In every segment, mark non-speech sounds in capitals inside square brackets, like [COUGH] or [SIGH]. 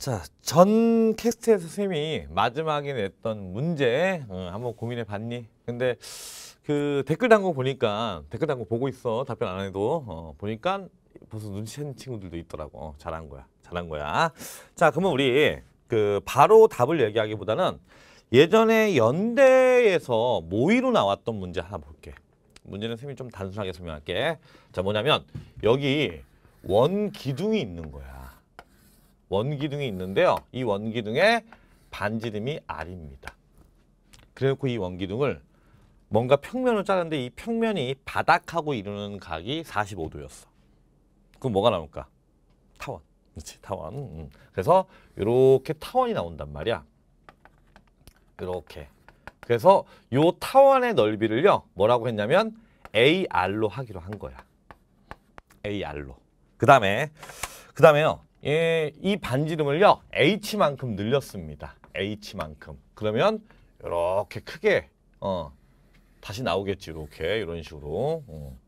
자, 전 캐스트에서 쌤이 마지막에 냈던 문제 어, 한번 고민해 봤니? 근데 그 댓글 단 거 보니까 댓글 단 거 보고 있어 답변 안 해도 어, 보니까 벌써 눈치챈 친구들도 있더라고 어, 잘한 거야 잘한 거야 자 그러면 우리 그 바로 답을 얘기하기보다는 예전에 연대에서 모의로 나왔던 문제 하나 볼게 문제는 쌤이 좀 단순하게 설명할게 자 뭐냐면 여기 원 기둥이 있는 거야 원기둥이 있는데요. 이 원기둥의 반지름이 R입니다. 그래놓고 이 원기둥을 뭔가 평면을 짜는데 이 평면이 바닥하고 이루는 각이 45도였어. 그럼 뭐가 나올까? 타원. 그렇지, 타원. 음. 그래서 이렇게 타원이 나온단 말이야. 이렇게. 그래서 요 타원의 넓이를요. 뭐라고 했냐면 AR로 하기로 한 거야. AR로. 그 다음에, 그 다음에요. 예, 이 반지름을요. H만큼 늘렸습니다. H만큼. 그러면 이렇게 크게 어, 다시 나오겠지. 이렇게 이런 식으로. 어.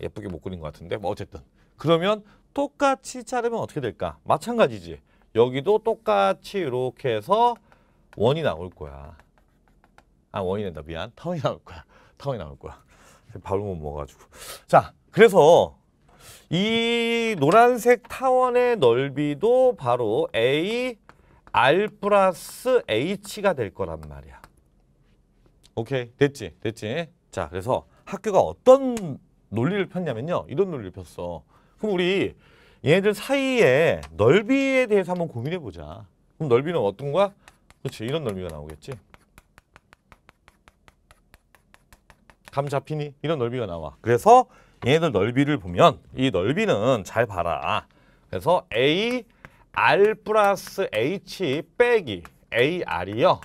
예쁘게 못 그린 것 같은데 뭐 어쨌든. 그러면 똑같이 자르면 어떻게 될까? 마찬가지지. 여기도 똑같이 이렇게 해서 원이 나올 거야. 아 원이 된다 미안. 타원이 나올 거야. 타원이 나올 거야. 밥을 못 먹어가지고. 자 그래서 이 노란색 타원의 넓이도 바로 A R 플러스 H가 될 거란 말이야. 오케이 됐지 됐지. 자 그래서 학교가 어떤 논리를 폈냐면요. 이런 논리를 폈어. 그럼 우리 얘네들 사이에 넓이에 대해서 한번 고민해보자. 그럼 넓이는 어떤 거야? 그렇지 이런 넓이가 나오겠지. 감 잡히니? 이런 넓이가 나와. 그래서 얘네들 넓이를 보면 이 넓이는 잘 봐라. 그래서 A R 플러스 H 빼기 AR이요.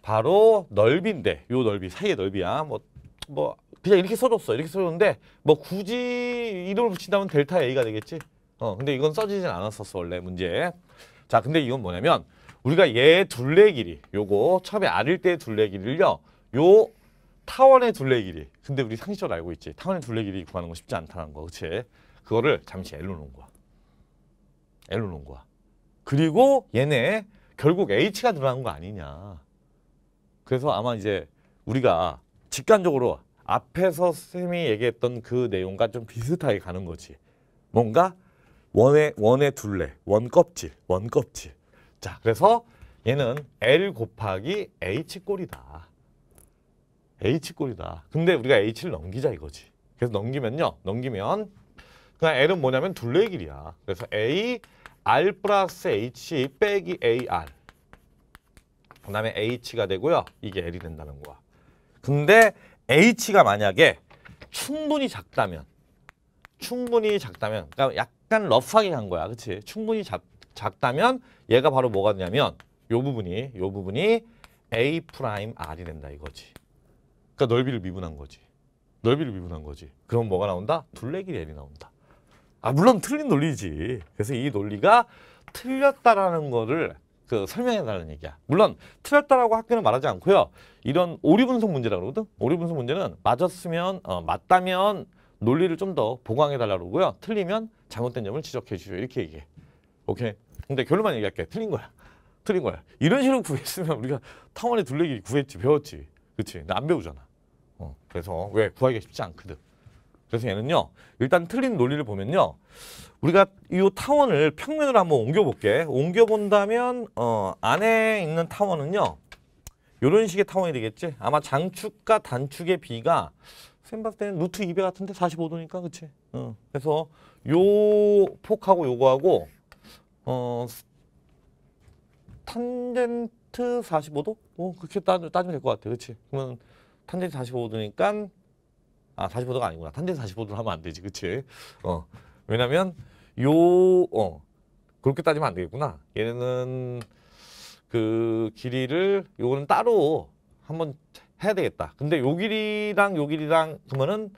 바로 넓인데이 넓이 사이의 넓이야. 뭐뭐 뭐, 그냥 이렇게 써줬어. 이렇게 써줬는데 뭐 굳이 이름을 붙인다면 델타 A가 되겠지. 어 근데 이건 써지진 않았었어 원래 문제자 근데 이건 뭐냐면 우리가 얘 둘레 길이 요거 처음에 R일 때 둘레 길이를요. 요 타원의 둘레 길이. 근데 우리 상식적으로 알고 있지. 타원의 둘레 길이 구하는 거 쉽지 않다는 거. 그치? 그거를 잠시 L로 놓은 거야. L로 놓은 거야. 그리고 얘네 결국 H가 들어간 거 아니냐. 그래서 아마 이제 우리가 직관적으로 앞에서 쌤이 얘기했던 그 내용과 좀 비슷하게 가는 거지. 뭔가 원의, 원의 둘레, 원 껍질, 원 껍질. 자, 그래서 얘는 L 곱하기 H꼴이다. H꼴이다. 근데 우리가 H를 넘기자 이거지. 그래서 넘기면요. 넘기면 그냥 L은 뭐냐면 둘레 길이야. 그래서 A, R 플러스 H 빼기 AR. 그 다음에 H가 되고요. 이게 L이 된다는 거야. 근데 H가 만약에 충분히 작다면 충분히 작다면 그러니까 약간 러프하게 간 거야. 그치? 충분히 작, 작다면 얘가 바로 뭐가 되냐면 요 부분이 요 부분이 A 프라임 R이 된다 이거지. 그러니까 넓이를 미분한 거지. 넓이를 미분한 거지. 그럼 뭐가 나온다? 둘레길 L이 나온다. 아 물론 틀린 논리지. 그래서 이 논리가 틀렸다라는 거를 그 설명해달라는 얘기야. 물론 틀렸다라고 학교는 말하지 않고요. 이런 오류 분석 문제라고 그러거든. 오류 분석 문제는 맞았으면 어, 맞다면 논리를 좀 더 보강해달라고 그러고요. 틀리면 잘못된 점을 지적해 주죠. 이렇게 얘기해. 오케이? 근데 결론만 얘기할게. 틀린 거야. 틀린 거야. 이런 식으로 구했으면 우리가 타원의 둘레길 구했지. 배웠지. 그치? 근안 배우잖아. 그래서 왜 구하기가 쉽지 않거든. 그래서 얘는요. 일단 틀린 논리를 보면요. 우리가 이 타원을 평면으로 한번 옮겨볼게. 옮겨본다면 어, 안에 있는 타원은요. 이런 식의 타원이 되겠지. 아마 장축과 단축의 비가 쌤 봤을 때는 루트 2배 같은데 45도니까 그치? 어. 그래서 요 폭하고 요거하고 어 탄젠트 45도? 어 뭐 그렇게 따, 따지면 될 것 같아 그치? 그러면 탄젠트 45도니까 아 45도가 아니구나. 탄젠트 45도로 하면 안 되지. 그치? 어. 왜냐면 요 어. 그렇게 따지면 안 되겠구나. 얘는 네그 길이를 요거는 따로 한번 해야 되겠다. 근데 요 길이랑 요 길이랑 그러면은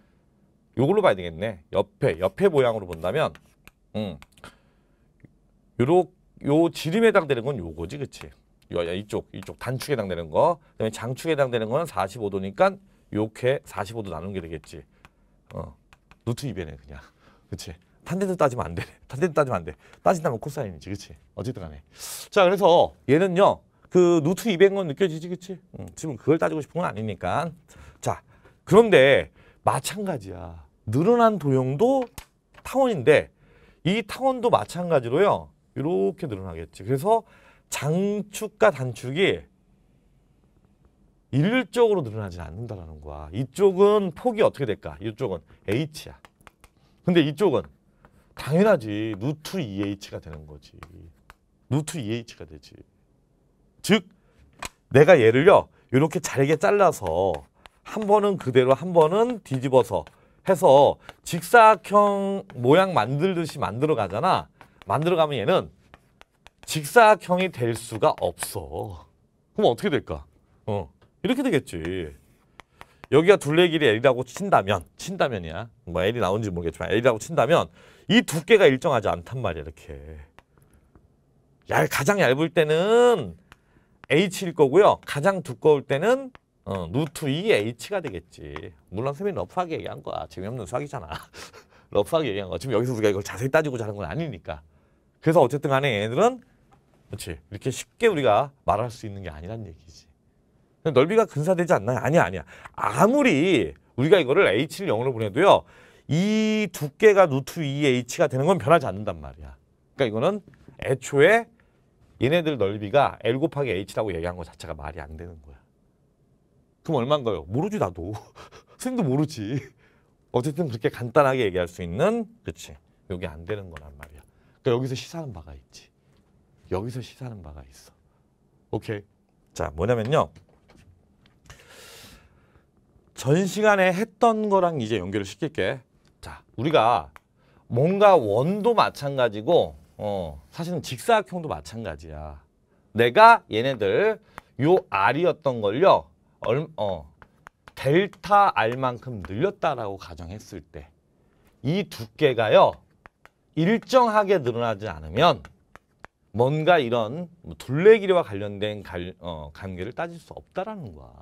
요걸로 봐야 되겠네. 옆에 옆에 모양으로 본다면 음. 요렇 요 지름에 해당되는 건 요거지. 그치 이쪽 이쪽 단축에 해당되는 거. 그다음에 장축에 해당되는 거는 45도니까 요렇게 45도 나누게 되겠지. 어. 루트 2배네 그냥. [LAUGHS] 그렇지. 탄젠트 따지면 안 돼. [LAUGHS] 탄젠트 따지면 안 돼. 따진다면 코사인이지. 그렇지. 어쨌든 간에. 자, 그래서 얘는요. 그 루트 200은 느껴지지. 그렇지? 응. 지금 그걸 따지고 싶은 건 아니니까. 자, 그런데 마찬가지야. 늘어난 도형도 타원인데 이 타원도 마찬가지로요. 이렇게 늘어나겠지. 그래서 장축과 단축이 일률적으로 늘어나지 않는다라는 거야. 이쪽은 폭이 어떻게 될까? 이쪽은 h야. 근데 이쪽은 당연하지. 루트 2h가 e 되는 거지. 루트 2h가 e 되지. 즉 내가 얘를요. 이렇게 잘게 잘라서 한 번은 그대로 한 번은 뒤집어서 해서 직사각형 모양 만들듯이 만들어 가잖아. 만들어 가면 얘는 직사각형이 될 수가 없어. 그럼 어떻게 될까? 어, 이렇게 되겠지. 여기가 둘레 길이 L이라고 친다면, 친다면이야. 뭐 L이 나온지 모르겠지만 L이라고 친다면 이 두께가 일정하지 않단 말이야, 이렇게. 얇, 가장 얇을 때는 H일 거고요. 가장 두꺼울 때는 어, 루트 2H가 되겠지. 물론 선생님이 러프하게 얘기한 거야. 재미없는 수학이잖아. [LAUGHS] 러프하게 얘기한 거야. 지금 여기서 우리가 이걸 자세히 따지고 자는 건 아니니까. 그래서 어쨌든 간에 얘네들은 그렇지. 이렇게 쉽게 우리가 말할 수 있는 게 아니란 얘기지. 넓이가 근사되지 않나요? 아니야, 아니야. 아무리 우리가 이거를 h를 0으로 보내도요. 이 두께가 루트 2h가 되는 건 변하지 않는단 말이야. 그러니까 이거는 애초에 얘네들 넓이가 L 곱하기 h라고 얘기한 거 자체가 말이 안 되는 거야. 그럼 얼마인가요? 모르지 나도. 선생님도 [LAUGHS] 모르지. 어쨌든 그렇게 간단하게 얘기할 수 있는 그치. 여기 안 되는 거란 말이야. 그러니까 여기서 시사하는 바가 있지. 여기서 시사하는 바가 있어. 오케이. 자, 뭐냐면요. 전 시간에 했던 거랑 이제 연결을 시킬게. 자, 우리가 뭔가 원도 마찬가지고 어, 사실은 직사각형도 마찬가지야. 내가 얘네들 요 R이었던 걸요. 얼, 어, 델타 R만큼 늘렸다라고 가정했을 때 이 두께가요. 일정하게 늘어나지 않으면 뭔가 이런 뭐 둘레길이와 관련된 갈, 어, 관계를 따질 수 없다라는 거야.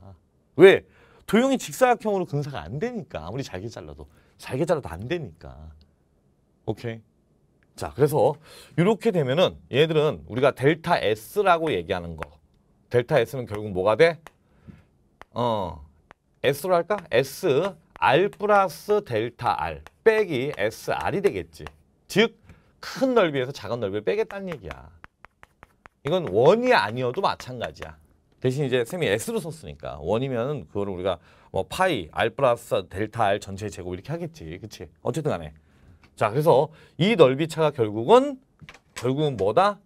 왜? 도형이 직사각형으로 근사가 안 되니까. 아무리 잘게 잘라도. 잘게 잘라도 안 되니까. 오케이? 자, 그래서 이렇게 되면은 얘들은 우리가 델타 S라고 얘기하는 거. 델타 S는 결국 뭐가 돼? 어, S로 할까? S, R 플러스 델타 R 빼기 SR이 되겠지. 즉, 큰 넓이에서 작은 넓이를 빼겠다는 얘기야. 이건 원이 아니어도 마찬가지야. 대신 이제 쌤이 S로 썼으니까 원이면 그거를 우리가 뭐 파이, R 플러스 델타 R 전체 제곱 이렇게 하겠지. 그치? 어쨌든 간에. 자, 그래서 이 넓이 차가 결국은 결국은 뭐다?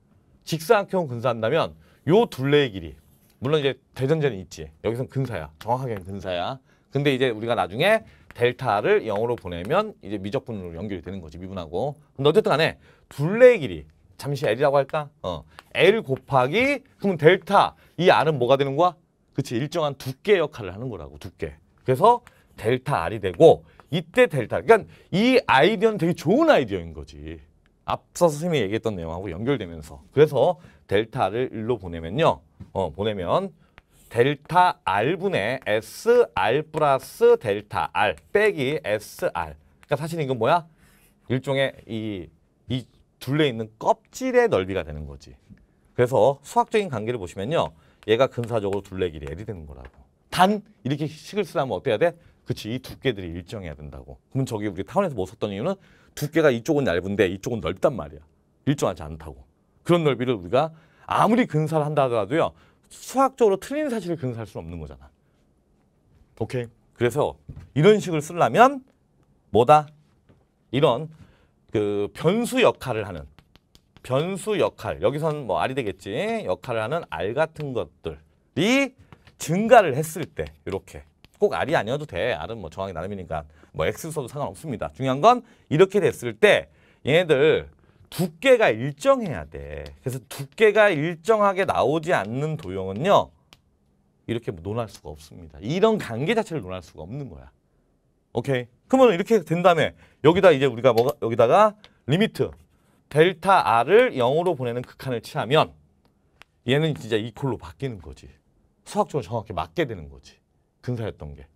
직사각형 근사한다면 요 둘레의 길이 물론 이제 대전제는 있지. 여기선 근사야. 정확하게는 근사야. 근데 이제 우리가 나중에 델타를 0으로 보내면 이제 미적분으로 연결이 되는 거지. 미분하고. 근데 어쨌든 간에 둘레의 길이 잠시 L이라고 할까? 어. L 곱하기 그러면 델타 이 R은 뭐가 되는 거야? 그치 일정한 두께 역할을 하는 거라고 두께. 그래서 델타 R이 되고 이때 델타 그러니까 이 아이디어는 되게 좋은 아이디어인 거지. 앞서 선생님이 얘기했던 내용하고 연결되면서 그래서 델타 R을 일로 보내면요. 어, 보내면 델타 R분의 SR 플러스 델타 R 빼기 SR 그러니까 사실 이건 뭐야? 일종의 이 둘레 있는 껍질의 넓이가 되는 거지. 그래서 수학적인 관계를 보시면요. 얘가 근사적으로 둘레 길이 L이 되는 거라고. 단 이렇게 식을 쓰려면 어때야 돼? 그치 이 두께들이 일정해야 된다고. 그럼 저기 우리 타원에서 못 뭐 썼던 이유는 두께가 이쪽은 얇은데 이쪽은 넓단 말이야. 일정하지 않다고. 그런 넓이를 우리가 아무리 근사를 한다 하더라도요. 수학적으로 틀린 사실을 근사할 수는 없는 거잖아. 오케이. 그래서 이런 식을 쓰려면 뭐다? 이런 그 변수 역할을 하는 변수 역할 여기선 뭐 알이 되겠지 역할을 하는 알 같은 것들이 증가를 했을 때 이렇게 꼭 알이 아니어도 돼 알은 뭐 정황이 나름이니까 뭐 x 써도 상관없습니다 중요한 건 이렇게 됐을 때 얘네들 두께가 일정해야 돼 그래서 두께가 일정하게 나오지 않는 도형은요 이렇게 논할 수가 없습니다 이런 관계 자체를 논할 수가 없는 거야 오케이. 그러면 이렇게 된 다음에 여기다 이제 우리가 뭐가 여기다가 리미트 델타 R을 0으로 보내는 극한을 취하면 얘는 진짜 이퀄로 바뀌는 거지. 수학적으로 정확히 맞게 되는 거지. 근사했던 게.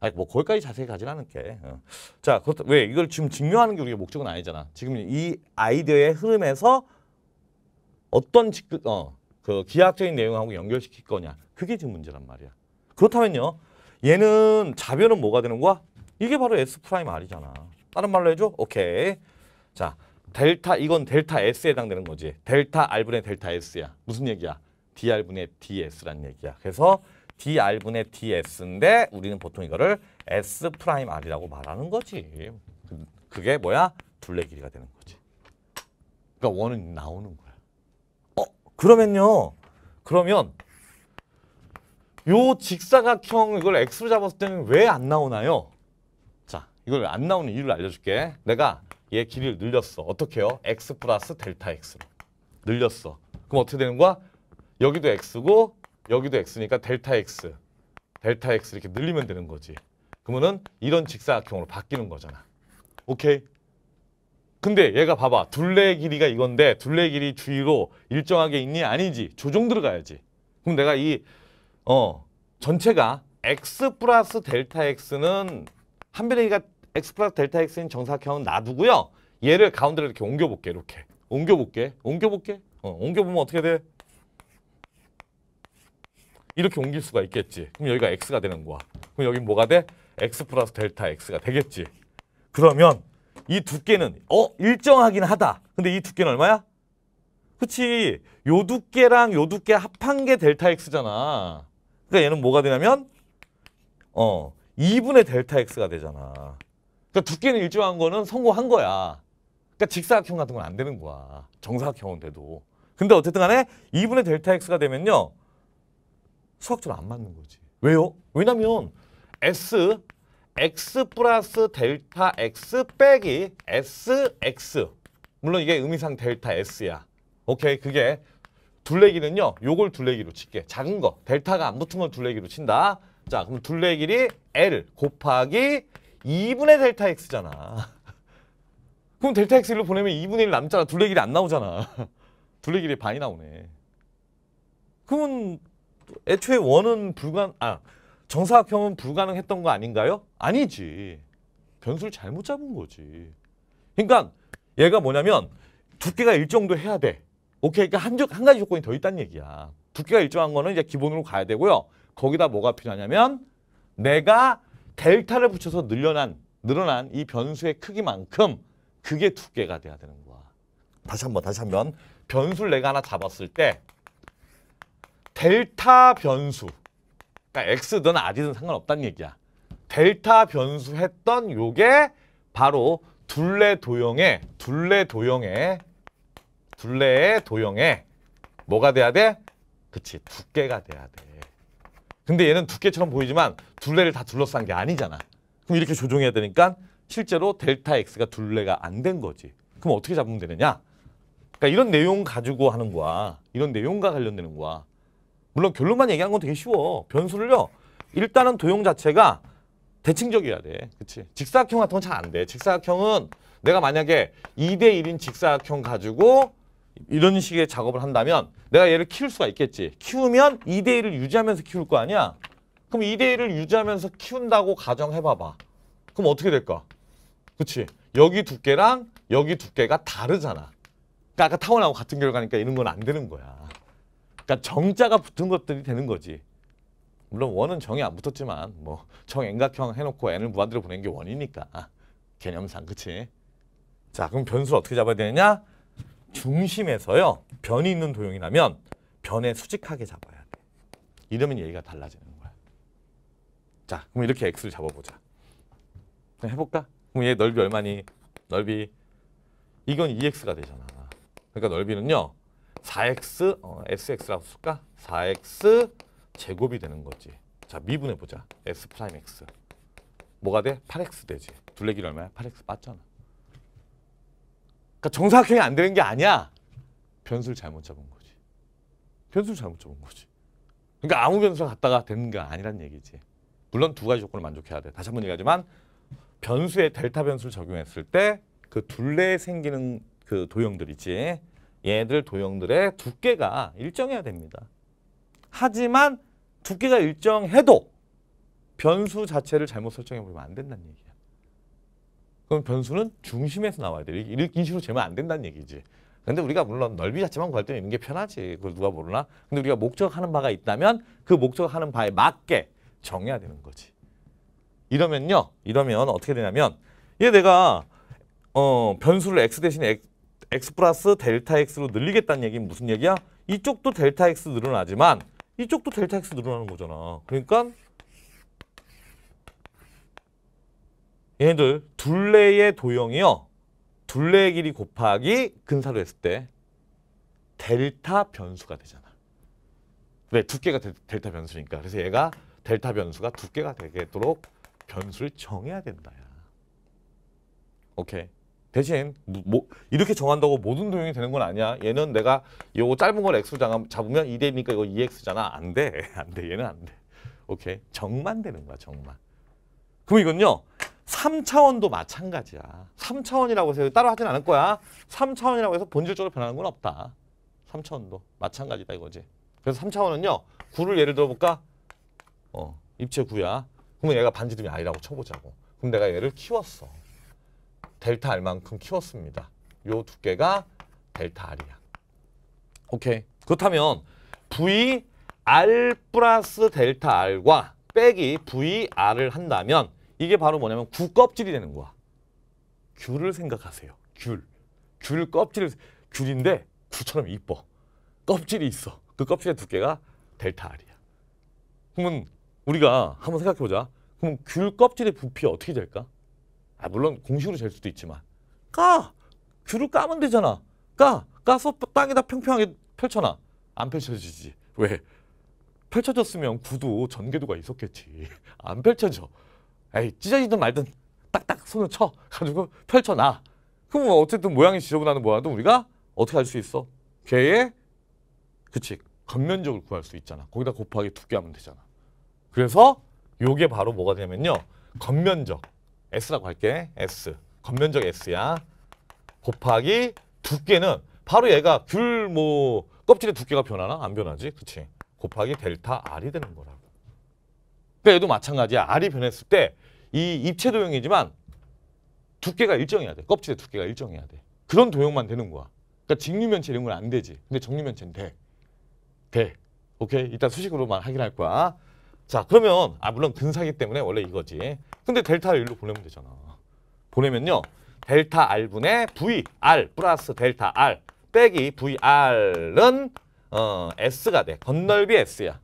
아니 뭐 거기까지 자세히 가진 않을게. 어. 자, 그렇다, 왜 이걸 지금 증명하는 게 우리의 목적은 아니잖아. 지금 이 아이디어의 흐름에서 어떤 직급, 어, 그 기하학적인 내용하고 연결시킬 거냐. 그게 지금 문제란 말이야. 그렇다면요. 얘는 자변은 뭐가 되는 거야? 이게 바로 S'R이잖아. 프라임 다른 말로 해줘? 오케이. 자, 델타 이건 델타 S에 해당되는 거지. 델타 R분의 델타 S야. 무슨 얘기야? DR분의 DS란 얘기야. 그래서 DR분의 DS인데 우리는 보통 이거를 S'R이라고 프라임 말하는 거지. 그, 그게 뭐야? 둘레 길이가 되는 거지. 그러니까 원은 나오는 거야. 어, 그러면요. 그러면 요 직사각형 이걸 X로 잡았을 때는 왜 안 나오나요? 이걸 안 나오는 이유를 알려줄게. 내가 얘 길이를 늘렸어. 어떻게요? 해 x 플러스 델타 x로 늘렸어. 그럼 어떻게 되는 거야? 여기도 x고 여기도 x니까 델타 x, 델타 x 이렇게 늘리면 되는 거지. 그러면은 이런 직사각형으로 바뀌는 거잖아. 오케이? 근데 얘가 봐봐. 둘레 길이가 이건데 둘레 길이 주위로 일정하게 있니? 아니지. 조정 들어가야지. 그럼 내가 이 어 전체가 x 플러스 델타 x는 한별이가 x 플러스 델타 x인 정사각형은 놔두고요. 얘를 가운데로 이렇게 옮겨볼게. 이렇게. 옮겨볼게. 옮겨볼게. 어, 옮겨보면 어떻게 돼? 이렇게 옮길 수가 있겠지. 그럼 여기가 x가 되는 거야. 그럼 여기 뭐가 돼? x 플러스 델타 x가 되겠지. 그러면 이 두께는 어 일정하긴 하다. 근데 이 두께는 얼마야? 그치. 요 두께랑 요 두께 합한 게 델타 x잖아. 그러니까 얘는 뭐가 되냐면 어 2분의 델타 X가 되잖아. 그러니까 두께는 일정한 거는 성공한 거야. 그러니까 직사각형 같은 건 안 되는 거야. 정사각형은 돼도. 근데 어쨌든 간에 2분의 델타 X가 되면요. 수학적으로 안 맞는 거지. 왜요? 왜냐면 S, X 플러스 델타 X 빼기 S, X. 물론 이게 의미상 델타 S야. 오케이, 그게 둘레기는요. 요걸 둘레기로 칠게. 작은 거, 델타가 안 붙은 걸 둘레기로 친다. 자, 그럼 둘레 길이 L 곱하기 2분의 델타 X잖아. [LAUGHS] 그럼 델타 X로 보내면 2분의 1 남잖아. 둘레 길이 안 나오잖아. [LAUGHS] 둘레 길이 반이 나오네. 그러면 애초에 원은 불가 아 정사각형은 불가능했던 거 아닌가요? 아니지. 변수를 잘못 잡은 거지. 그러니까 얘가 뭐냐면 두께가 일정도 해야 돼. 오케이. 그러니까 한, 한 가지 조건이 더 있다는 얘기야. 두께가 일정한 거는 이제 기본으로 가야 되고요. 거기다 뭐가 필요하냐면 내가 델타를 붙여서 늘려난 늘어난 이 변수의 크기만큼 그게 두께가 돼야 되는 거야. 다시 한번 다시 한번 변수를 내가 하나 잡았을 때 델타 변수 그러니까 x든 r이든 상관없다는 얘기야. 델타 변수 했던 요게 바로 둘레 도형의 둘레 도형의 둘레의 도형의 뭐가 돼야 돼? 그치 두께가 돼야 돼. 근데 얘는 두께처럼 보이지만 둘레를 다 둘러싼 게 아니잖아. 그럼 이렇게 조정해야 되니까 실제로 델타 X가 둘레가 안 된 거지. 그럼 어떻게 잡으면 되느냐? 그러니까 이런 내용 가지고 하는 거야. 이런 내용과 관련되는 거야. 물론 결론만 얘기하는 건 되게 쉬워. 변수를요. 일단은 도형 자체가 대칭적이어야 돼. 그치? 직사각형 같은 건 잘 안 돼. 직사각형은 내가 만약에 2대1인 직사각형 가지고 이런 식의 작업을 한다면 내가 얘를 키울 수가 있겠지. 키우면 2대1을 유지하면서 키울 거 아니야? 그럼 2대1을 유지하면서 키운다고 가정해봐봐. 그럼 어떻게 될까? 그치? 여기 두께랑 여기 두께가 다르잖아. 그러니까 아까 타원하고 같은 결과니까 이런 건 안 되는 거야. 그러니까 정자가 붙은 것들이 되는 거지. 물론 원은 정이 안 붙었지만 뭐 정엔각형 해놓고 n을 무한대로 보낸 게 원이니까 개념상 그치? 자 그럼 변수를 어떻게 잡아야 되느냐? 중심에서요. 변이 있는 도형이 나면 변에 수직하게 잡아야 돼. 이러면 얘기가 달라지는 거야. 자, 그럼 이렇게 x를 잡아보자. 해볼까? 그럼 얘 넓이 얼마니? 넓이 이건 2x가 되잖아. 그러니까 넓이는요. 4x, 어, sx라고 쓸까? 4x 제곱이 되는 거지. 자, 미분해보자. s x. 뭐가 돼? 8x 되지. 둘레길 얼마야? 8x 맞잖아. 그러니까 정사각형이 안 되는 게 아니야. 변수를 잘못 잡은 거지. 변수를 잘못 잡은 거지. 그러니까 아무 변수 를 갖다가 되는 게 아니란 얘기지. 물론 두 가지 조건을 만족해야 돼. 다시 한 번 얘기하지만 변수에 델타 변수를 적용했을 때 그 둘레에 생기는 그 도형들 있지. 얘들 도형들의 두께가 일정해야 됩니다. 하지만 두께가 일정해도 변수 자체를 잘못 설정해 버리면 안 된다는 얘기야. 그럼 변수는 중심에서 나와야 돼. 이런 식으로 재면 안 된다는 얘기지. 근데 우리가 물론 넓이 자체만 구할 때는 이런 게 편하지. 그걸 누가 모르나? 근데 우리가 목적하는 바가 있다면 그 목적하는 바에 맞게 정해야 되는 거지. 이러면요. 이러면 어떻게 되냐면 얘 내가 어 변수를 x 대신에 x 플러스 델타 x로 늘리겠다는 얘기는 무슨 얘기야? 이쪽도 델타 x 늘어나지만 이쪽도 델타 x 늘어나는 거잖아. 그러니까 얘네들 둘레의 도형이요. 둘레의 길이 곱하기 근사로 했을 때 델타 변수가 되잖아. 왜? 두께가 데, 델타 변수니까. 그래서 얘가 델타 변수가 두께가 되도록 변수를 정해야 된다. 야. 오케이. 대신 뭐, 이렇게 정한다고 모든 도형이 되는 건 아니야. 얘는 내가 요거 짧은 걸 x로 잡으면 2대니까 이거 2x잖아. E 안 돼. [LAUGHS] 안 돼. 얘는 안 돼. 오케이. 정만 되는 거야. 정만. 그럼 이건요. 3차원도 마찬가지야. 3차원이라고 해서 따로 하진 않을 거야. 3차원이라고 해서 본질적으로 변하는 건 없다. 3차원도 마찬가지다 이거지. 그래서 3차원은요 구를 예를 들어볼까? 어, 입체 구야. 그러면 얘가 반지름이 아니라고 쳐보자고. 그럼 내가 얘를 키웠어. 델타 R만큼 키웠습니다. 요 두께가 델타 R이야. 오케이. 그렇다면 V R 플러스 델타 R과 빼기 V R을 한다면 이게 바로 뭐냐면 구껍질이 되는 거야. 귤을 생각하세요. 귤. 귤 껍질을 귤인데 귤처럼 이뻐. 껍질이 있어. 그 껍질의 두께가 델타 R이야. 그러면 우리가 한번 생각해 보자. 그럼 귤 껍질의 부피 어떻게 될까? 아 물론 공식으로 잴 수도 있지만 까! 귤을 까면 되잖아. 까! 까서 땅에다 평평하게 펼쳐놔. 안 펼쳐지지. 왜? 펼쳐졌으면 구도 전개도가 있었겠지. 안 펼쳐져. 에이 찢어지든 말든 딱딱 손을 쳐 가지고 펼쳐놔. 그럼 뭐 어쨌든 모양이 지저분하는 모양도 우리가 어떻게 할 수 있어? 걔의 그치 겉면적을 구할 수 있잖아. 거기다 곱하기 두께하면 되잖아. 그래서 요게 바로 뭐가 되냐면요. 겉면적 S라고 할게. S. 겉면적 S야. 곱하기 두께는 바로 얘가 귤뭐 껍질의 두께가 변하나? 안 변하지. 그치. 곱하기 델타 R이 되는 거라고. 빼도 마찬가지야. 알이 변했을 때 이 입체 도형이지만 두께가 일정해야 돼. 껍질의 두께가 일정해야 돼. 그런 도형만 되는 거야. 그러니까 직류면체 이런 건 안 되지. 근데 정류면체는 돼. 돼. 오케이? 일단 수식으로만 확인할 거야. 자 그러면 아 물론 근사기 때문에 원래 이거지. 근데 델타를 일로 보내면 되잖아. 보내면요. 델타 R분의 VR 플러스 델타 R 빼기 VR은 어, S가 돼. 건널비 S야.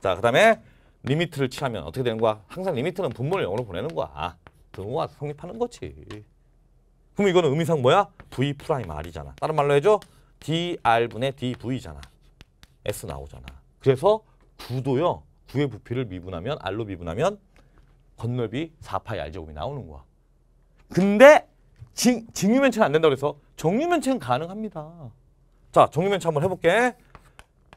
자, 그 다음에 리미트를 취하면 어떻게 되는 거야? 항상 리미트는 분모를 0으로 보내는 거야. 등호가 성립하는 거지. 그럼 이거는 의미상 뭐야? V 프라임 R이잖아. 다른 말로 해줘? DR분의 DV잖아. S 나오잖아. 그래서 9도요. 9의 부피를 미분하면 R로 미분하면 건널비 4파이 R제곱이 나오는 거야. 근데 직류면체는 안 된다고 해서 정류면체는 가능합니다. 자, 정류면체 한번 해볼게.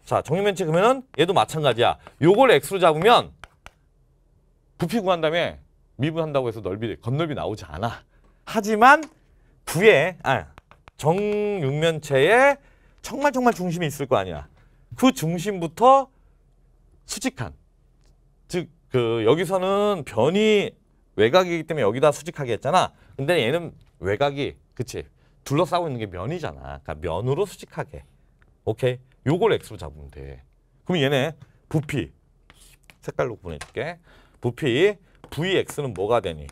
자, 정육면체 그러면은 얘도 마찬가지야. 요걸 x로 잡으면 부피 구한 다음에 미분한다고 해서 넓이 건넓이 나오지 않아. 하지만 부의 아, 정육면체에 정말 정말 중심이 있을 거 아니야. 그 중심부터 수직한 즉그 여기서는 변이 외곽이기 때문에 여기다 수직하게 했잖아. 근데 얘는 외곽이 그치 둘러싸고 있는 게 면이잖아. 그러니까 면으로 수직하게. 오케이. 요걸 X로 잡으면 돼. 그럼 얘네 부피 색깔로 보내줄게. 부피 VX는 뭐가 되니?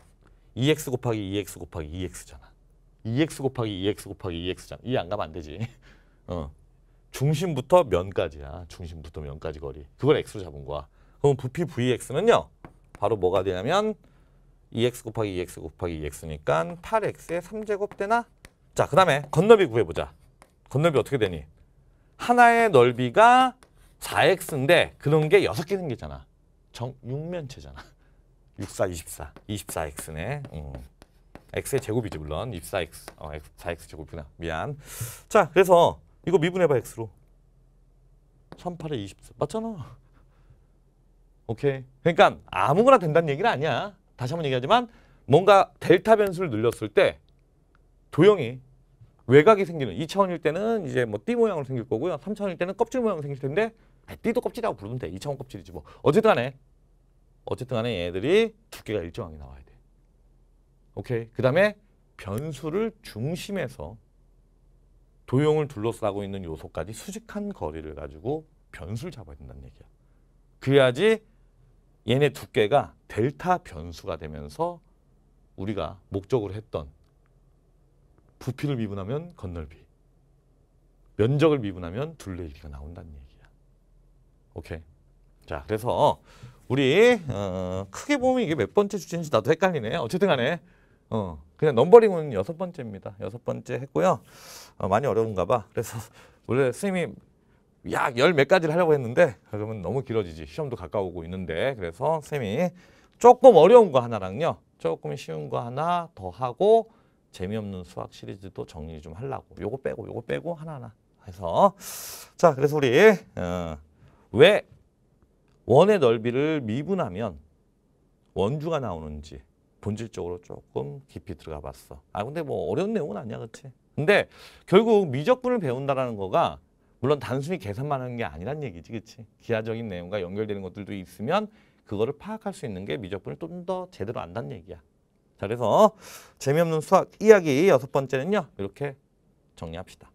EX 곱하기 EX 곱하기 EX잖아. EX 곱하기 EX 곱하기 EX잖아. 이해 e 안 가면 안 되지. [LAUGHS] 어. 중심부터 면까지야. 중심부터 면까지 거리. 그걸 X로 잡은 거야. 그럼 부피 VX는요. 바로 뭐가 되냐면 EX 곱하기 EX 곱하기 EX니까 8X의 3제곱 되나? 자, 그 다음에 건너비 구해보자. 건너비 어떻게 되니? 하나의 넓이가 4x인데 그런 게 6개 생겼잖아. 정 육면체잖아. 64, 24. 24x네. 음. x의 제곱이지 물론. 24x. 어, x, 4x 제곱이구나. 미안. 자, 그래서 이거 미분해봐 x로. 38에 24. 맞잖아. 오케이. 그러니까 아무거나 된다는 얘기는 아니야. 다시 한번 얘기하지만 뭔가 델타 변수를 늘렸을 때 도형이 외곽이 생기는 2차원일 때는 이제 뭐 띠 모양으로 생길 거고요. 3차원일 때는 껍질 모양으로 생길 텐데 아, 띠도 껍질이라고 부르면 돼. 2차원 껍질이지 뭐. 어쨌든 간에 어쨌든 간에 얘들이 두께가 일정하게 나와야 돼. 오케이. 그 다음에 변수를 중심에서 도형을 둘러싸고 있는 요소까지 수직한 거리를 가지고 변수를 잡아야 된다는 얘기야. 그래야지 얘네 두께가 델타 변수가 되면서 우리가 목적으로 했던 부피를 미분하면 건널비. 면적을 미분하면 둘레이비가 나온다는 얘기야. 오케이. 자, 그래서 우리 어, 크게 보면 이게 몇 번째 주제인지 나도 헷갈리네. 어쨌든 간에 어, 그냥 넘버링은 여섯 번째입니다. 여섯 번째 했고요. 어, 많이 어려운가 봐. 그래서 원래 선생님이약 열 몇 가지를 하려고 했는데 그러면 너무 길어지지. 시험도 가까우고 있는데 그래서 선생님이 조금 어려운 거 하나랑요. 조금 쉬운 거 하나 더 하고 재미없는 수학 시리즈도 정리 좀 하려고 요거 빼고 요거 빼고 하나하나 해서 자 그래서 우리 어, 왜 원의 넓이를 미분하면 원주가 나오는지 본질적으로 조금 깊이 들어가 봤어 아 근데 뭐 어려운 내용은 아니야 그치 근데 결국 미적분을 배운다라는 거가 물론 단순히 계산만 하는 게 아니란 얘기지 그치 기하적인 내용과 연결되는 것들도 있으면 그거를 파악할 수 있는 게 미적분을 좀 더 제대로 안다는 얘기야 자, 그래서 재미없는 수학 이야기 여섯 번째는요. 이렇게 정리합시다.